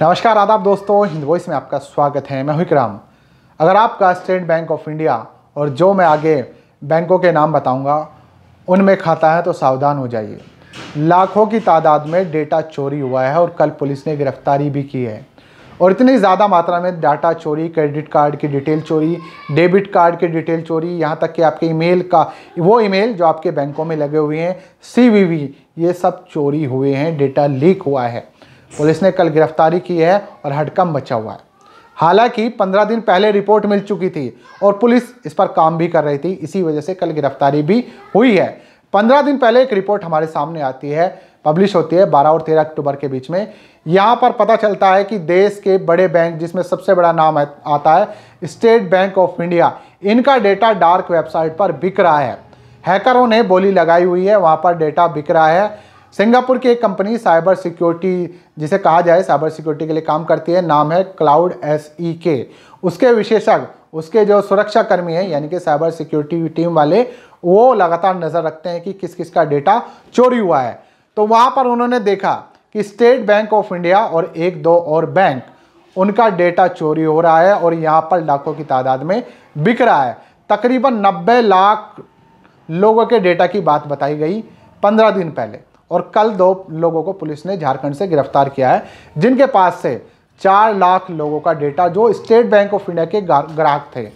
नमस्कार आदाब दोस्तों हिंद वॉइस में आपका स्वागत है मैं हुक्राम अगर आपका स्टेट बैंक ऑफ इंडिया और जो मैं आगे बैंकों के नाम बताऊंगा उनमें खाता है तो सावधान हो जाइए लाखों की तादाद में डेटा चोरी हुआ है और कल पुलिस ने गिरफ्तारी भी की है और इतनी ज़्यादा मात्रा में डाटा चोरी क्रेडिट कार्ड की डिटेल चोरी डेबिट कार्ड की डिटेल चोरी यहाँ तक कि आपके ईमेल का वो ईमेल जो आपके बैंकों में लगे हुए हैं सीवीवी ये सब चोरी हुए हैं डेटा लीक हुआ है पुलिस ने कल गिरफ्तारी की है और हडकम मचा हुआ है हालांकि पंद्रह दिन पहले रिपोर्ट मिल चुकी थी और पुलिस इस पर काम भी कर रही थी इसी वजह से कल गिरफ्तारी भी हुई है पंद्रह दिन पहले एक रिपोर्ट हमारे सामने आती है पब्लिश होती है 12 और 13 अक्टूबर के बीच में यहाँ पर पता चलता है कि देश के बड़े बैंक जिसमें सबसे बड़ा नाम आता है स्टेट बैंक ऑफ इंडिया इनका डेटा डार्क वेबसाइट पर बिक रहा है हैकरों ने बोली लगाई हुई है वहाँ पर डेटा बिक रहा है सिंगापुर की एक कंपनी साइबर सिक्योरिटी जिसे कहा जाए साइबर सिक्योरिटी के लिए काम करती है नाम है क्लाउड एस ई के उसके विशेषज्ञ उसके जो सुरक्षा कर्मी हैं यानी कि साइबर सिक्योरिटी टीम वाले वो लगातार नज़र रखते हैं कि किस किस का डेटा चोरी हुआ है तो वहाँ पर उन्होंने देखा कि स्टेट बैंक ऑफ इंडिया और एक दो और बैंक उनका डेटा चोरी हो रहा है और यहाँ पर लाखों की तादाद में बिक रहा है तकरीबन 90 लाख लोगों के डेटा की बात बताई गई 15 दिन पहले और कल दो लोगों को पुलिस ने झारखंड से गिरफ्तार किया है जिनके पास से चार लाख लोगों का डेटा जो स्टेट बैंक ऑफ इंडिया के ग्राहक थे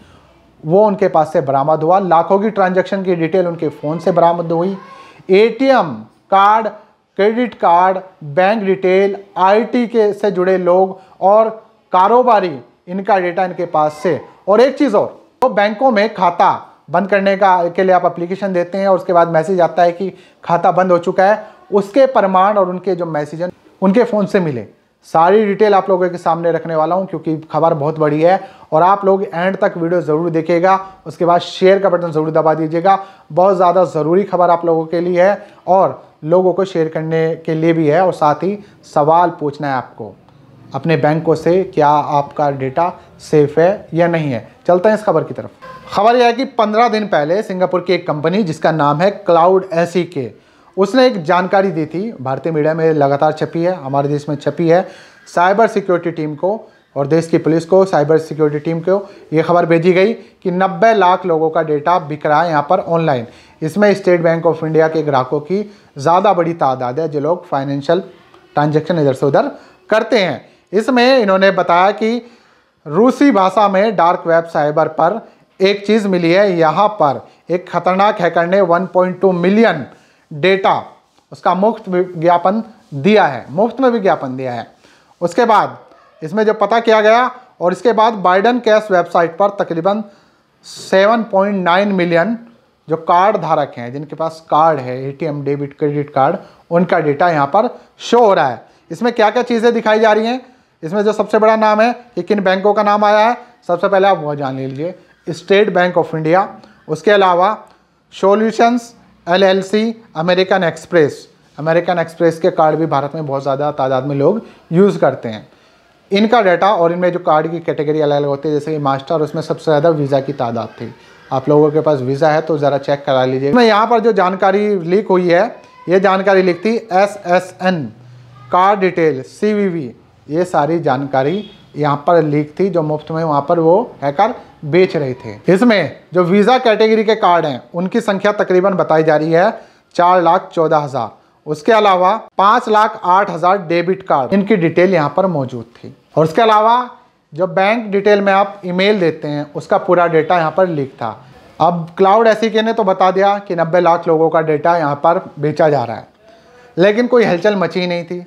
वो उनके पास से बरामद हुआ लाखों की ट्रांजेक्शन की डिटेल उनके फ़ोन से बरामद हुई A card credit card bank detail आई के से जुड़े लोग और कारोबारी इनका डेटा इनके पास से और एक चीज़ और तो बैंकों में खाता बंद करने का के लिए आप एप्लीकेशन देते हैं और उसके बाद मैसेज आता है कि खाता बंद हो चुका है उसके प्रमाण और उनके जो मैसेज उनके फ़ोन से मिले सारी डिटेल आप लोगों के सामने रखने वाला हूं क्योंकि खबर बहुत बड़ी है और आप लोग एंड तक वीडियो ज़रूर देखेगा उसके बाद शेयर का बटन ज़रूर दबा दीजिएगा बहुत ज़्यादा ज़रूरी खबर आप लोगों के लिए है और लोगों को शेयर करने के लिए भी है और साथ ही सवाल पूछना है आपको अपने बैंकों से क्या आपका डेटा सेफ है या नहीं है चलते हैं इस खबर की तरफ खबर यह है कि पंद्रह दिन पहले सिंगापुर की एक कंपनी जिसका नाम है क्लाउड एसी के उसने एक जानकारी दी थी भारतीय मीडिया में लगातार छपी है हमारे देश में छपी है साइबर सिक्योरिटी टीम को और देश की पुलिस को साइबर सिक्योरिटी टीम को ये खबर भेजी गई कि 90 लाख लोगों का डेटा बिक रहा है यहाँ पर ऑनलाइन इसमें स्टेट बैंक ऑफ इंडिया के ग्राहकों की ज़्यादा बड़ी तादाद है जो लोग फाइनेंशियल ट्रांजेक्शन इधर से उधर करते हैं इसमें इन्होंने बताया कि रूसी भाषा में डार्क वेब साइबर पर एक चीज़ मिली है यहाँ पर एक खतरनाक हैकर ने 1.2 मिलियन डेटा उसका मुफ्त विज्ञापन दिया है मुफ्त में विज्ञापन दिया है उसके बाद इसमें जो पता किया गया और इसके बाद बाइडन कैश वेबसाइट पर तकरीबन 7.9 मिलियन जो कार्ड धारक हैं जिनके पास कार्ड है एटीएम डेबिट क्रेडिट कार्ड उनका डेटा यहाँ पर शो हो रहा है इसमें क्या क्या चीज़ें दिखाई जा रही हैं इसमें जो सबसे बड़ा नाम है कि किन बैंकों का नाम आया है सबसे पहले आप वह जान लीजिए स्टेट बैंक ऑफ इंडिया उसके अलावा solutions LLC American Express American Express के कार्ड भी भारत में बहुत ज़्यादा तादाद में लोग यूज़ करते हैं इनका डाटा और इनमें जो कार्ड की कैटेगरी अलग अलग होती है जैसे कि मास्टर उसमें सबसे ज़्यादा वीज़ा की तादाद थी आप लोगों के पास वीज़ा है तो ज़रा चेक करा लीजिए मैं यहाँ पर जो जानकारी लीक हुई है ये जानकारी लिखती S S N card detail C V V ये सारी जानकारी यहाँ पर लीक थी जो मुफ्त में वहाँ पर वो हैकर बेच रहे थे इसमें जो वीज़ा कैटेगरी के कार्ड हैं उनकी संख्या तकरीबन बताई जा रही है चार लाख चौदह हज़ार उसके अलावा पाँच लाख आठ हज़ार डेबिट कार्ड इनकी डिटेल यहाँ पर मौजूद थी और उसके अलावा जो बैंक डिटेल में आप ईमेल देते हैं उसका पूरा डेटा यहाँ पर लीक था अब क्लाउड एस ने तो बता दिया कि नब्बे लाख लोगों का डेटा यहाँ पर बेचा जा रहा है लेकिन कोई हलचल मची नहीं थी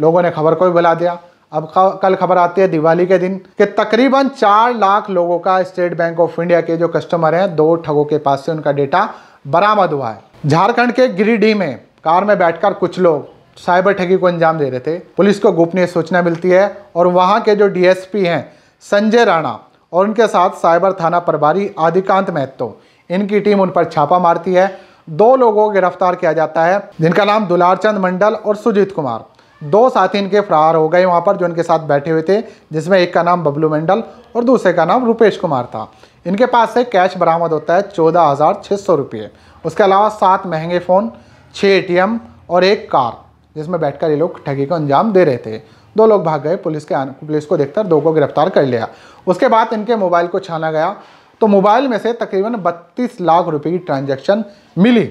लोगों ने खबर को भी बुला दिया अब कल खबर आती है दिवाली के दिन कि तकरीबन चार लाख लोगों का स्टेट बैंक ऑफ इंडिया के जो कस्टमर हैं दो ठगों के पास से उनका डेटा बरामद हुआ है झारखंड के गिरिडीह में कार में बैठकर कुछ लोग साइबर ठगी को अंजाम दे रहे थे पुलिस को गोपनीय सूचना मिलती है और वहाँ के जो डी हैं संजय राणा और उनके साथ साइबर थाना प्रभारी आदिकांत महतो इनकी टीम उन पर छापा मारती है दो लोगों को गिरफ्तार किया जाता है जिनका नाम दुलारचंद मंडल और सुजीत कुमार दो साथी इनके फरार हो गए वहाँ पर जो इनके साथ बैठे हुए थे जिसमें एक का नाम बबलू मंडल और दूसरे का नाम रुपेश कुमार था इनके पास से कैश बरामद होता है चौदह हज़ार छः सौ रुपये उसके अलावा सात महंगे फ़ोन छः ए और एक कार जिसमें बैठकर ये लोग ठगी को अंजाम दे रहे थे दो लोग भाग गए पुलिस के पुलिस को देखकर दो को गिरफ्तार कर लिया उसके बाद इनके मोबाइल को छाना गया तो मोबाइल में से तकरीबन बत्तीस लाख रुपये की ट्रांजेक्शन मिली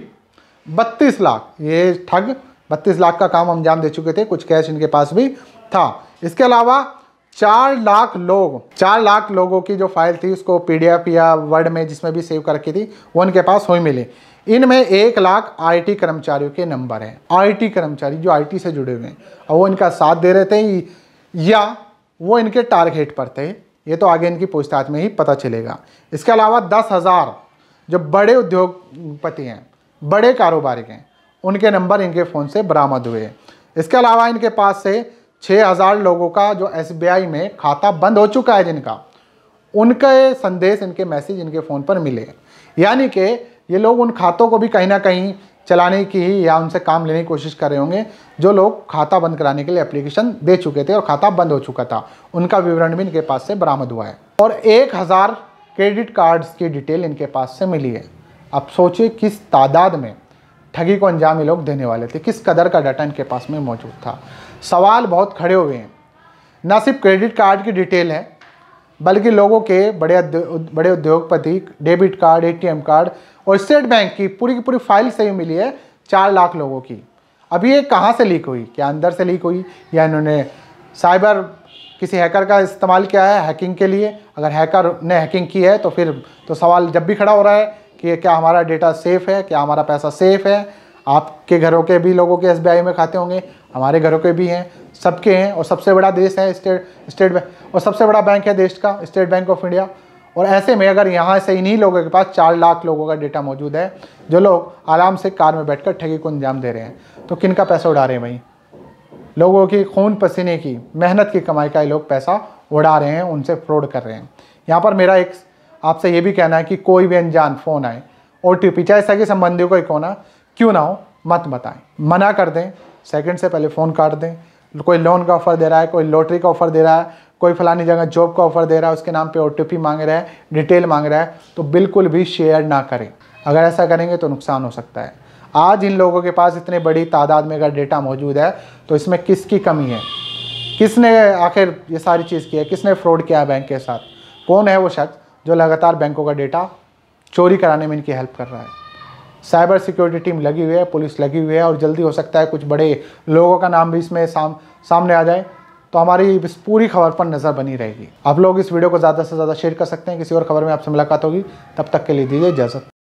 बत्तीस लाख ये ठग बत्तीस लाख का काम अंजाम दे चुके थे कुछ कैश इनके पास भी था इसके अलावा चार लाख लोग चार लाख लोगों की जो फाइल थी उसको पीडीएफ या वर्ड में जिसमें भी सेव करके थी वो इनके पास हुई मिली इनमें एक लाख आईटी कर्मचारियों के नंबर हैं आईटी कर्मचारी जो आईटी से जुड़े हुए हैं और वो इनका साथ दे रहे थे या वो इनके टारगेट पर थे ये तो आगे इनकी पूछताछ में ही पता चलेगा इसके अलावा दस हज़ार जो बड़े उद्योगपति हैं बड़े कारोबारी हैं उनके नंबर इनके फ़ोन से बरामद हुए इसके अलावा इनके पास से छः हज़ार लोगों का जो एसबीआई में खाता बंद हो चुका है जिनका उनके संदेश इनके मैसेज इनके फ़ोन पर मिले यानी कि ये लोग उन खातों को भी कहीं ना कहीं चलाने की ही या उनसे काम लेने की कोशिश कर रहे होंगे जो लोग खाता बंद कराने के लिए एप्लीकेशन दे चुके थे और खाता बंद हो चुका था उनका विवरण भी इनके पास से बरामद हुआ है और एक हज़ार क्रेडिट कार्ड्स की डिटेल इनके पास से मिली है अब सोचिए किस तादाद में ठगी को अंजाम ये लोग देने वाले थे किस कदर का डाटा इनके पास में मौजूद था सवाल बहुत खड़े हुए हैं न सिर्फ क्रेडिट कार्ड की डिटेल है बल्कि लोगों के बड़े बड़े उद्योगपति डेबिट कार्ड एटीएम कार्ड और स्टेट बैंक की पूरी की पूरी फाइल सही मिली है चार लाख लोगों की अभी ये कहाँ से लीक हुई क्या अंदर से लीक हुई या इन्होंने साइबर किसी हैकर का इस्तेमाल किया है हैकिंग के लिए अगर हैकर ने हैकिंग की है तो फिर तो सवाल जब भी खड़ा हो रहा है कि क्या हमारा डेटा सेफ़ है क्या हमारा पैसा सेफ़ है आपके घरों के भी लोगों के एसबीआई में खाते होंगे हमारे घरों के भी हैं सबके हैं और सबसे बड़ा देश है स्टेट स्टेट बैंक और सबसे बड़ा बैंक है देश का स्टेट बैंक ऑफ इंडिया और ऐसे में अगर यहाँ से इन्हीं लोगों के पास चार लाख लोगों का डेटा मौजूद है जो लोग आराम से कार में बैठकर ठगी को अंजाम दे रहे हैं तो किन का पैसा उड़ा रहे हैं भाई लोगों की खून पसीने की मेहनत की कमाई का ये लोग पैसा उड़ा रहे हैं उनसे फ्रॉड कर रहे हैं यहाँ पर मेरा एक आपसे ये भी कहना है कि कोई भी अनजान फ़ोन आए ओ टी पी चाहे सगे संबंधियों का एक होना क्यों ना हो मत बताएं मना कर दें सेकंड से पहले फ़ोन काट दें कोई लोन का ऑफ़र दे रहा है कोई लॉटरी का ऑफ़र दे रहा है कोई फलानी जगह जॉब का ऑफ़र दे रहा है उसके नाम पे ओ मांग रहा है डिटेल मांग रहा है तो बिल्कुल भी शेयर ना करें अगर ऐसा करेंगे तो नुकसान हो सकता है आज इन लोगों के पास इतनी बड़ी तादाद में अगर डेटा मौजूद है तो इसमें किसकी कमी है किसने आखिर ये सारी चीज़ की है किसने फ्रॉड किया है बैंक के साथ कौन है वो शख्स जो लगातार बैंकों का डेटा चोरी कराने में इनकी हेल्प कर रहा है साइबर सिक्योरिटी टीम लगी हुई है पुलिस लगी हुई है और जल्दी हो सकता है कुछ बड़े लोगों का नाम भी इसमें साम सामने आ जाए तो हमारी इस पूरी खबर पर नज़र बनी रहेगी आप लोग इस वीडियो को ज़्यादा से ज़्यादा शेयर कर सकते हैं किसी और खबर में आपसे मुलाकात होगी तब तक के लिए दीजिए इजाज़त